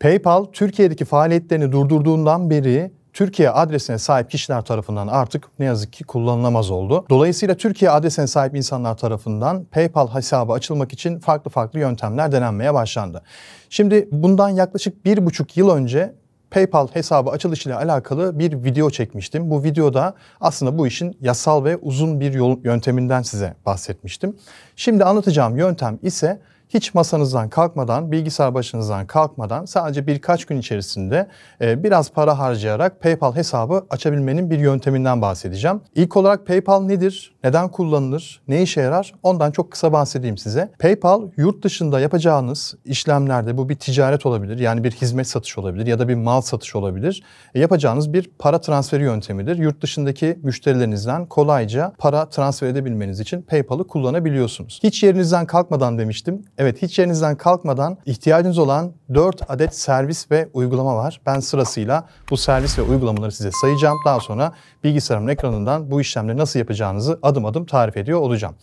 PayPal Türkiye'deki faaliyetlerini durdurduğundan beri Türkiye adresine sahip kişiler tarafından artık ne yazık ki kullanılamaz oldu. Dolayısıyla Türkiye adresine sahip insanlar tarafından PayPal hesabı açılmak için farklı farklı yöntemler denenmeye başlandı. Şimdi bundan yaklaşık bir buçuk yıl önce PayPal hesabı açılışıyla alakalı bir video çekmiştim. Bu videoda aslında bu işin yasal ve uzun bir yol, yönteminden size bahsetmiştim. Şimdi anlatacağım yöntem ise hiç masanızdan kalkmadan, bilgisayar başınızdan kalkmadan sadece birkaç gün içerisinde e, biraz para harcayarak PayPal hesabı açabilmenin bir yönteminden bahsedeceğim. İlk olarak PayPal nedir? Neden kullanılır? Ne işe yarar? Ondan çok kısa bahsedeyim size. PayPal yurt dışında yapacağınız işlemlerde bu bir ticaret olabilir. Yani bir hizmet satış olabilir ya da bir mal satış olabilir. E, yapacağınız bir para transferi yöntemidir. Yurt dışındaki müşterilerinizden kolayca para transfer edebilmeniz için PayPal'ı kullanabiliyorsunuz. Hiç yerinizden kalkmadan demiştim. Evet hiç yerinizden kalkmadan ihtiyacınız olan 4 adet servis ve uygulama var. Ben sırasıyla bu servis ve uygulamaları size sayacağım. Daha sonra bilgisayarımın ekranından bu işlemleri nasıl yapacağınızı adım adım tarif ediyor olacağım.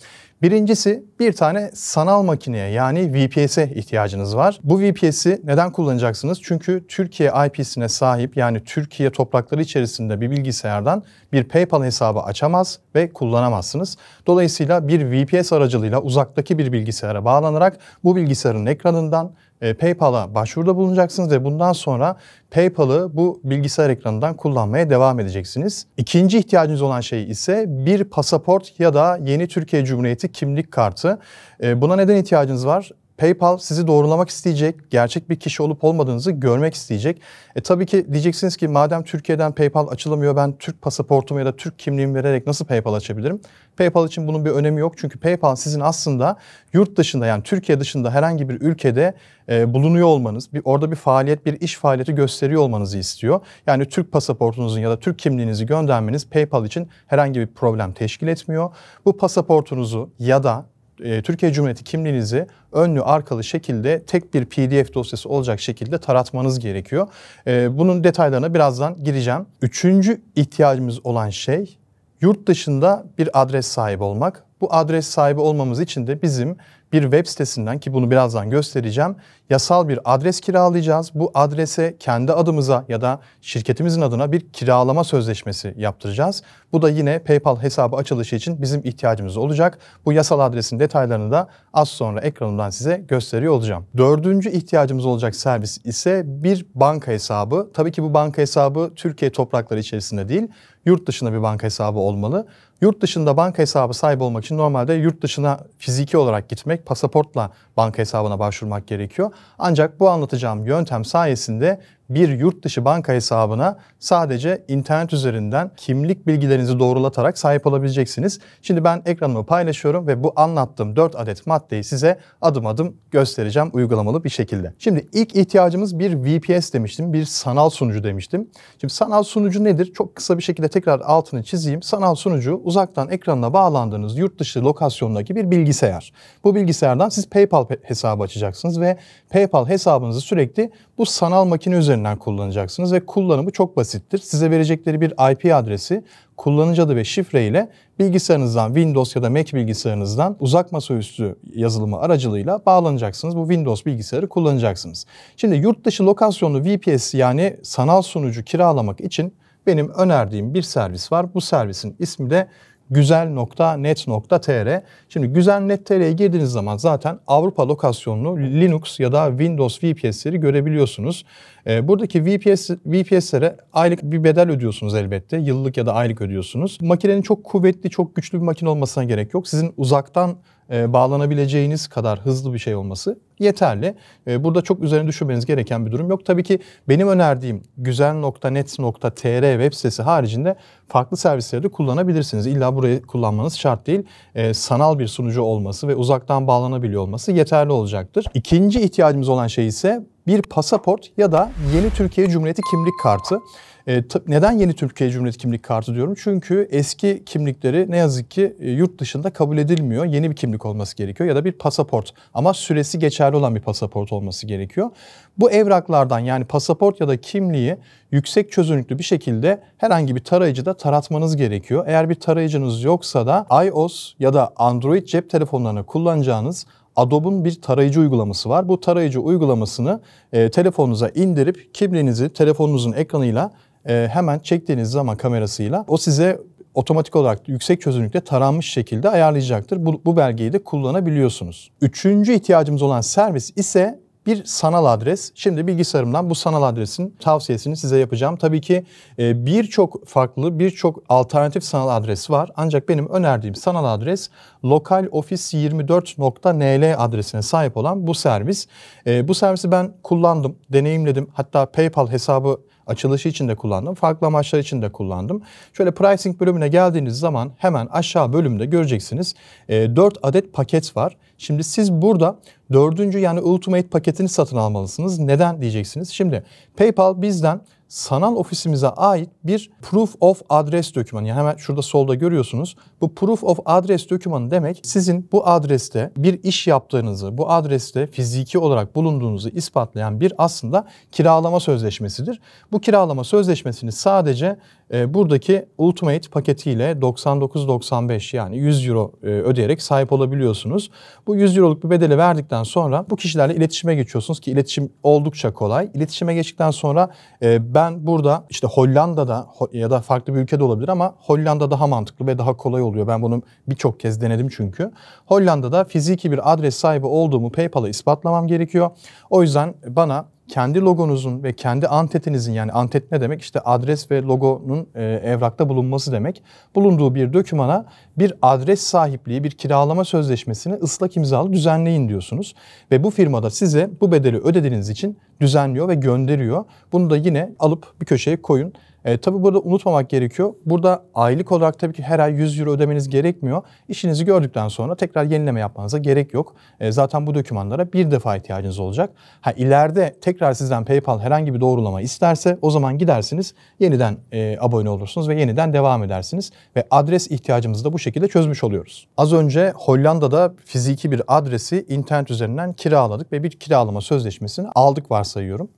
Birincisi bir tane sanal makineye yani VPS'e ihtiyacınız var. Bu VPS'i neden kullanacaksınız? Çünkü Türkiye IP'sine sahip yani Türkiye toprakları içerisinde bir bilgisayardan bir PayPal hesabı açamaz ve kullanamazsınız. Dolayısıyla bir VPS aracılığıyla uzaktaki bir bilgisayara bağlanarak bu bilgisayarın ekranından e, PayPal'a başvuruda bulunacaksınız ve bundan sonra PayPal'ı bu bilgisayar ekranından kullanmaya devam edeceksiniz. İkinci ihtiyacınız olan şey ise bir pasaport ya da yeni Türkiye Cumhuriyeti kimlik kartı. E, buna neden ihtiyacınız var? PayPal sizi doğrulamak isteyecek, gerçek bir kişi olup olmadığınızı görmek isteyecek. E tabii ki diyeceksiniz ki madem Türkiye'den PayPal açılamıyor ben Türk pasaportumu ya da Türk kimliğimi vererek nasıl PayPal açabilirim? PayPal için bunun bir önemi yok. Çünkü PayPal sizin aslında yurt dışında yani Türkiye dışında herhangi bir ülkede e, bulunuyor olmanız, bir, orada bir faaliyet, bir iş faaliyeti gösteriyor olmanızı istiyor. Yani Türk pasaportunuzun ya da Türk kimliğinizi göndermeniz PayPal için herhangi bir problem teşkil etmiyor. Bu pasaportunuzu ya da e, Türkiye Cumhuriyeti kimliğinizi önlü arkalı şekilde tek bir PDF dosyası olacak şekilde taratmanız gerekiyor. E, bunun detaylarına birazdan gireceğim. Üçüncü ihtiyacımız olan şey yurt dışında bir adres sahibi olmak. Bu adres sahibi olmamız için de bizim bir web sitesinden ki bunu birazdan göstereceğim yasal bir adres kiralayacağız. Bu adrese kendi adımıza ya da şirketimizin adına bir kiralama sözleşmesi yaptıracağız. Bu da yine PayPal hesabı açılışı için bizim ihtiyacımız olacak. Bu yasal adresin detaylarını da az sonra ekranımdan size gösteriyor olacağım. Dördüncü ihtiyacımız olacak servis ise bir banka hesabı. Tabii ki bu banka hesabı Türkiye toprakları içerisinde değil, yurt dışında bir banka hesabı olmalı. Yurt dışında banka hesabı sahibi olmak için normalde yurt dışına fiziki olarak gitmek, pasaportla banka hesabına başvurmak gerekiyor. Ancak bu anlatacağım yöntem sayesinde bir yurt dışı banka hesabına sadece internet üzerinden kimlik bilgilerinizi doğrulatarak sahip olabileceksiniz. Şimdi ben ekranımı paylaşıyorum ve bu anlattığım 4 adet maddeyi size adım adım göstereceğim uygulamalı bir şekilde. Şimdi ilk ihtiyacımız bir VPS demiştim, bir sanal sunucu demiştim. Şimdi sanal sunucu nedir? Çok kısa bir şekilde tekrar altını çizeyim. Sanal sunucu uzaktan ekranına bağlandığınız yurt dışı lokasyondaki bir bilgisayar. Bu bilgisayardan siz PayPal hesabı açacaksınız ve PayPal hesabınızı sürekli bu sanal makine üzerinde üzerinden kullanacaksınız ve kullanımı çok basittir. Size verecekleri bir IP adresi, kullanıcı adı ve şifre ile bilgisayarınızdan Windows ya da Mac bilgisayarınızdan uzak masaüstü yazılımı aracılığıyla bağlanacaksınız. Bu Windows bilgisayarı kullanacaksınız. Şimdi yurt dışı lokasyonlu VPS yani sanal sunucu kiralamak için benim önerdiğim bir servis var. Bu servisin ismi de güzel.net.tr. Şimdi güzel.net.tr'ye girdiğiniz zaman zaten Avrupa lokasyonlu Linux ya da Windows VPS'leri görebiliyorsunuz. E, buradaki VPS, VPS'lere aylık bir bedel ödüyorsunuz elbette. Yıllık ya da aylık ödüyorsunuz. Makinenin çok kuvvetli, çok güçlü bir makine olmasına gerek yok. Sizin uzaktan e, bağlanabileceğiniz kadar hızlı bir şey olması yeterli. E, burada çok üzerine düşünmeniz gereken bir durum yok. Tabii ki benim önerdiğim güzel.net.tr web sitesi haricinde farklı servisleri de kullanabilirsiniz. İlla burayı kullanmanız şart değil. E, sanal bir sunucu olması ve uzaktan bağlanabiliyor olması yeterli olacaktır. İkinci ihtiyacımız olan şey ise bir pasaport ya da yeni Türkiye Cumhuriyeti kimlik kartı. E, neden yeni Türkiye Cumhuriyeti kimlik kartı diyorum? Çünkü eski kimlikleri ne yazık ki e, yurt dışında kabul edilmiyor. Yeni bir kimlik olması gerekiyor ya da bir pasaport. Ama süresi geçerli olan bir pasaport olması gerekiyor. Bu evraklardan yani pasaport ya da kimliği yüksek çözünürlüklü bir şekilde herhangi bir tarayıcıda taratmanız gerekiyor. Eğer bir tarayıcınız yoksa da iOS ya da Android cep telefonlarını kullanacağınız Adobe'un bir tarayıcı uygulaması var. Bu tarayıcı uygulamasını e, telefonunuza indirip kimliğinizi telefonunuzun ekranıyla e, hemen çektiğiniz zaman kamerasıyla o size otomatik olarak yüksek çözünürlükte taranmış şekilde ayarlayacaktır. Bu, bu belgeyi de kullanabiliyorsunuz. Üçüncü ihtiyacımız olan servis ise bir sanal adres. Şimdi bilgisayarımdan bu sanal adresin tavsiyesini size yapacağım. Tabii ki e, birçok farklı, birçok alternatif sanal adres var. Ancak benim önerdiğim sanal adres localoffice 24nl adresine sahip olan bu servis. E, bu servisi ben kullandım, deneyimledim. Hatta PayPal hesabı açılışı için de kullandım. Farklı amaçlar için de kullandım. Şöyle pricing bölümüne geldiğiniz zaman hemen aşağı bölümde göreceksiniz. E, ee, 4 adet paket var. Şimdi siz burada dördüncü yani Ultimate paketini satın almalısınız. Neden diyeceksiniz. Şimdi PayPal bizden sanal ofisimize ait bir Proof of Address dokümanı. Yani hemen şurada solda görüyorsunuz. Bu Proof of Address dokümanı demek sizin bu adreste bir iş yaptığınızı, bu adreste fiziki olarak bulunduğunuzu ispatlayan bir aslında kiralama sözleşmesidir. Bu kiralama sözleşmesini sadece e, buradaki Ultimate paketiyle 99.95 yani 100 euro e, ödeyerek sahip olabiliyorsunuz. Bu 100 euroluk bir bedeli verdikten sonra bu kişilerle iletişime geçiyorsunuz ki iletişim oldukça kolay. İletişime geçtikten sonra e, ben ben burada işte Hollanda'da ya da farklı bir ülkede olabilir ama Hollanda daha mantıklı ve daha kolay oluyor. Ben bunu birçok kez denedim çünkü. Hollanda'da fiziki bir adres sahibi olduğumu PayPal'a ispatlamam gerekiyor. O yüzden bana kendi logonuzun ve kendi antetinizin yani antet ne demek? İşte adres ve logonun e, evrakta bulunması demek. Bulunduğu bir dokümana bir adres sahipliği, bir kiralama sözleşmesini ıslak imzalı düzenleyin diyorsunuz. Ve bu firmada size bu bedeli ödediğiniz için düzenliyor ve gönderiyor. Bunu da yine alıp bir köşeye koyun. E, tabii burada unutmamak gerekiyor. Burada aylık olarak tabii ki her ay 100 euro ödemeniz gerekmiyor. İşinizi gördükten sonra tekrar yenileme yapmanıza gerek yok. E, zaten bu dokümanlara bir defa ihtiyacınız olacak. Ha ileride tekrar sizden PayPal herhangi bir doğrulama isterse o zaman gidersiniz yeniden e, abone olursunuz ve yeniden devam edersiniz ve adres ihtiyacımızı da bu şekilde çözmüş oluyoruz. Az önce Hollanda'da fiziki bir adresi internet üzerinden kiraladık ve bir kiralama sözleşmesini aldık varsayıyorum.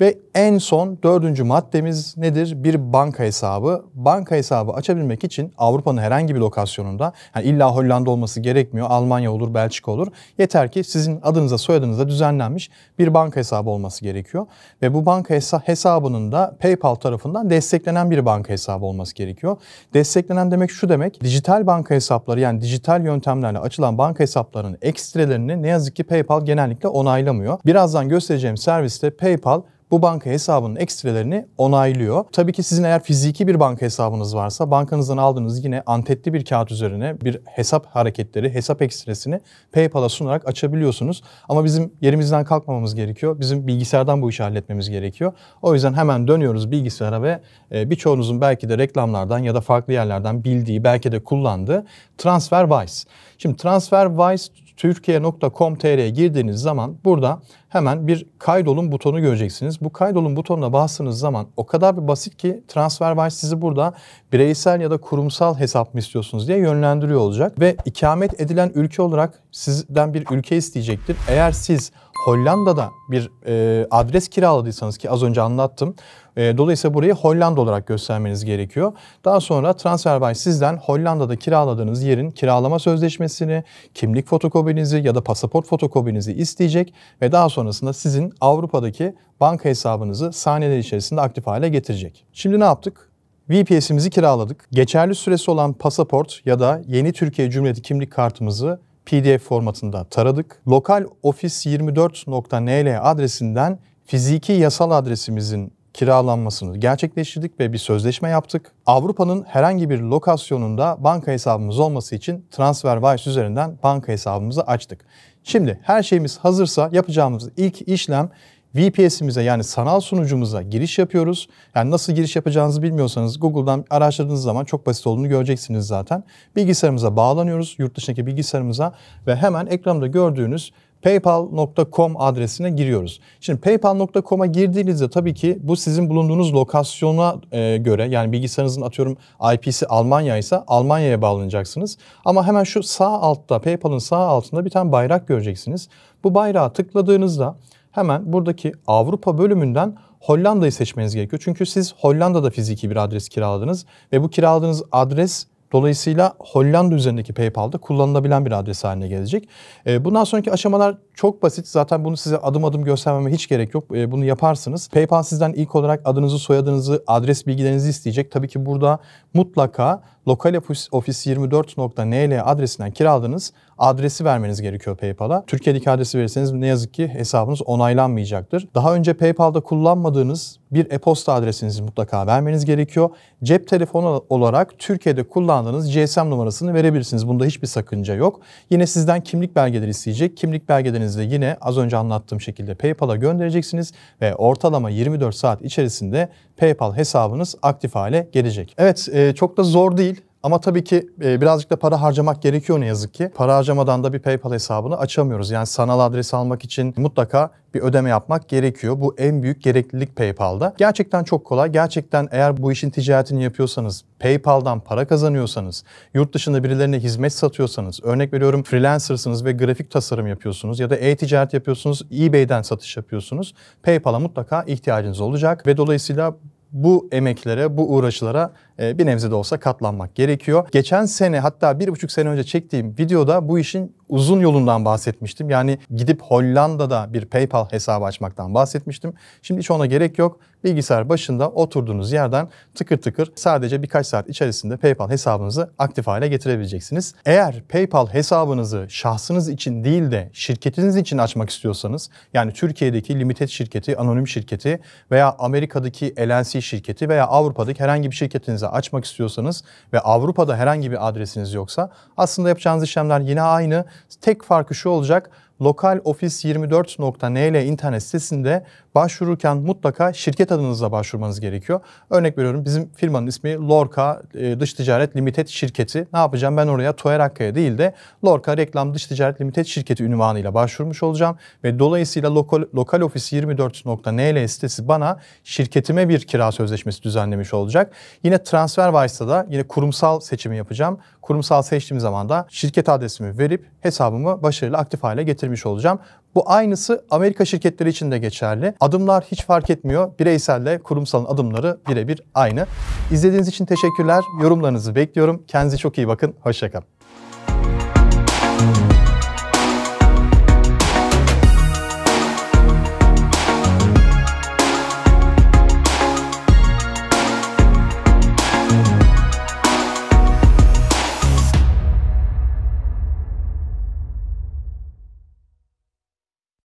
Ve en son dördüncü maddemiz nedir? Bir banka hesabı. Banka hesabı açabilmek için Avrupa'nın herhangi bir lokasyonunda, yani illa Hollanda olması gerekmiyor, Almanya olur, Belçika olur. Yeter ki sizin adınıza, soyadınıza düzenlenmiş bir banka hesabı olması gerekiyor. Ve bu banka hesabının da PayPal tarafından desteklenen bir banka hesabı olması gerekiyor. Desteklenen demek şu demek, dijital banka hesapları yani dijital yöntemlerle açılan banka hesaplarının ekstrelerini ne yazık ki PayPal genellikle onaylamıyor. Birazdan göstereceğim serviste PayPal bu banka hesabının ekstrelerini onaylıyor. Tabii ki sizin eğer fiziki bir banka hesabınız varsa bankanızdan aldığınız yine antetli bir kağıt üzerine bir hesap hareketleri, hesap ekstresini PayPal'a sunarak açabiliyorsunuz. Ama bizim yerimizden kalkmamamız gerekiyor. Bizim bilgisayardan bu işi halletmemiz gerekiyor. O yüzden hemen dönüyoruz bilgisayara ve e, birçoğunuzun belki de reklamlardan ya da farklı yerlerden bildiği, belki de kullandığı TransferWise. Şimdi TransferWise Türkiye.com.tr'ye girdiğiniz zaman burada hemen bir kaydolun butonu göreceksiniz. Bu kaydolun butonuna bastığınız zaman o kadar bir basit ki TransferWise sizi burada bireysel ya da kurumsal hesap mı istiyorsunuz diye yönlendiriyor olacak. Ve ikamet edilen ülke olarak sizden bir ülke isteyecektir. Eğer siz Hollanda'da bir e, adres kiraladıysanız ki az önce anlattım. E, dolayısıyla burayı Hollanda olarak göstermeniz gerekiyor. Daha sonra Transferwise sizden Hollanda'da kiraladığınız yerin kiralama sözleşmesini, kimlik fotokopinizi ya da pasaport fotokopinizi isteyecek ve daha sonrasında sizin Avrupa'daki banka hesabınızı saniyeler içerisinde aktif hale getirecek. Şimdi ne yaptık? VPS'imizi kiraladık. Geçerli süresi olan pasaport ya da yeni Türkiye Cumhuriyeti kimlik kartımızı PDF formatında taradık. Lokal Ofis 24nl adresinden fiziki yasal adresimizin kiralanmasını gerçekleştirdik ve bir sözleşme yaptık. Avrupa'nın herhangi bir lokasyonunda banka hesabımız olması için TransferWise üzerinden banka hesabımızı açtık. Şimdi her şeyimiz hazırsa yapacağımız ilk işlem VPS'imize yani sanal sunucumuza giriş yapıyoruz. Yani nasıl giriş yapacağınızı bilmiyorsanız Google'dan araştırdığınız zaman çok basit olduğunu göreceksiniz zaten. Bilgisayarımıza bağlanıyoruz, yurt dışındaki bilgisayarımıza ve hemen ekranda gördüğünüz paypal.com adresine giriyoruz. Şimdi paypal.com'a girdiğinizde tabii ki bu sizin bulunduğunuz lokasyona e, göre yani bilgisayarınızın atıyorum IP'si Almanya ise Almanya'ya bağlanacaksınız. Ama hemen şu sağ altta PayPal'ın sağ altında bir tane bayrak göreceksiniz. Bu bayrağı tıkladığınızda hemen buradaki Avrupa bölümünden Hollanda'yı seçmeniz gerekiyor. Çünkü siz Hollanda'da fiziki bir adres kiraladınız ve bu kiraladığınız adres Dolayısıyla Hollanda üzerindeki PayPal'da kullanılabilen bir adres haline gelecek. Ee, bundan sonraki aşamalar çok basit. Zaten bunu size adım adım göstermeme hiç gerek yok. Ee, bunu yaparsınız. PayPal sizden ilk olarak adınızı, soyadınızı, adres bilgilerinizi isteyecek. Tabii ki burada mutlaka lokal ofis 24.nl adresinden kiraladınız. Adresi vermeniz gerekiyor PayPal'a. Türkiye'deki adresi verirseniz ne yazık ki hesabınız onaylanmayacaktır. Daha önce PayPal'da kullanmadığınız bir e-posta adresinizi mutlaka vermeniz gerekiyor. Cep telefonu olarak Türkiye'de kullandığınız GSM numarasını verebilirsiniz. Bunda hiçbir sakınca yok. Yine sizden kimlik belgeleri isteyecek. Kimlik belgelerinizi de yine az önce anlattığım şekilde PayPal'a göndereceksiniz ve ortalama 24 saat içerisinde PayPal hesabınız aktif hale gelecek. Evet e, çok da zor değil. Ama tabii ki e, birazcık da para harcamak gerekiyor ne yazık ki. Para harcamadan da bir PayPal hesabını açamıyoruz. Yani sanal adres almak için mutlaka bir ödeme yapmak gerekiyor. Bu en büyük gereklilik PayPal'da. Gerçekten çok kolay. Gerçekten eğer bu işin ticaretini yapıyorsanız, PayPal'dan para kazanıyorsanız, yurt dışında birilerine hizmet satıyorsanız, örnek veriyorum freelancersınız ve grafik tasarım yapıyorsunuz ya da e-ticaret yapıyorsunuz, eBay'den satış yapıyorsunuz. PayPal'a mutlaka ihtiyacınız olacak ve dolayısıyla bu emeklere, bu uğraşlara e, bir nebze de olsa katlanmak gerekiyor. Geçen sene hatta bir buçuk sene önce çektiğim videoda bu işin uzun yolundan bahsetmiştim. Yani gidip Hollanda'da bir PayPal hesabı açmaktan bahsetmiştim. Şimdi hiç ona gerek yok. Bilgisayar başında oturduğunuz yerden tıkır tıkır sadece birkaç saat içerisinde PayPal hesabınızı aktif hale getirebileceksiniz. Eğer PayPal hesabınızı şahsınız için değil de şirketiniz için açmak istiyorsanız yani Türkiye'deki limited şirketi, anonim şirketi veya Amerika'daki LNC şirketi veya Avrupa'daki herhangi bir şirketinize açmak istiyorsanız ve Avrupa'da herhangi bir adresiniz yoksa aslında yapacağınız işlemler yine aynı. Tek farkı şu olacak lokalofis24.nl internet sitesinde başvururken mutlaka şirket adınızla başvurmanız gerekiyor. Örnek veriyorum bizim firmanın ismi Lorca e, Dış Ticaret Limited Şirketi. Ne yapacağım ben oraya Toyer Akkaya değil de Lorca Reklam Dış Ticaret Limited Şirketi ünvanıyla başvurmuş olacağım. Ve dolayısıyla lokal, lokalofis24.nl sitesi bana şirketime bir kira sözleşmesi düzenlemiş olacak. Yine TransferWise'da da yine kurumsal seçimi yapacağım. Kurumsal seçtiğim zaman da şirket adresimi verip hesabımı başarıyla aktif hale getirmek söylemiş olacağım. Bu aynısı Amerika şirketleri için de geçerli. Adımlar hiç fark etmiyor. Bireyselle kurumsalın adımları birebir aynı. İzlediğiniz için teşekkürler. Yorumlarınızı bekliyorum. Kendinize çok iyi bakın. Hoşçakalın.